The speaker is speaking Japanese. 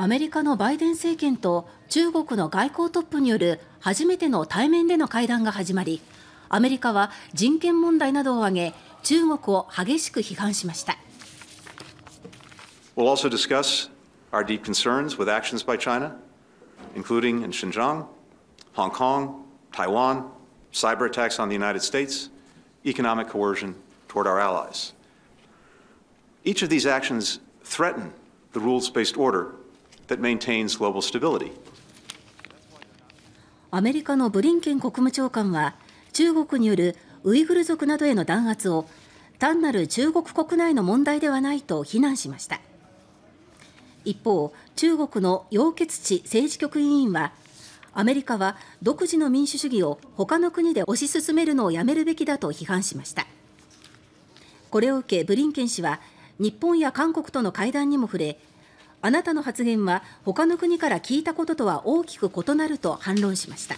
アメリカのバイデン政権と中国の外交トップによる初めての対面での会談が始まりアメリカは人権問題などを挙げ中国を激しく批判しました。We'll also discuss our deep concerns with actions by China, including in Xinjiang, Hong Kong, Taiwan, cyber attacks on the United States, economic coercion toward our allies. Each of these actions threaten the rules based order アメリカのブリンケン国務長官は中国によるウイグル族などへの弾圧を単なる中国国内の問題ではないと非難しました一方中国の楊潔地政治局委員はアメリカは独自の民主主義を他の国で推し進めるのをやめるべきだと批判しましたこれを受けブリンケン氏は日本や韓国との会談にも触れあなたの発言は他の国から聞いたこととは大きく異なると反論しました。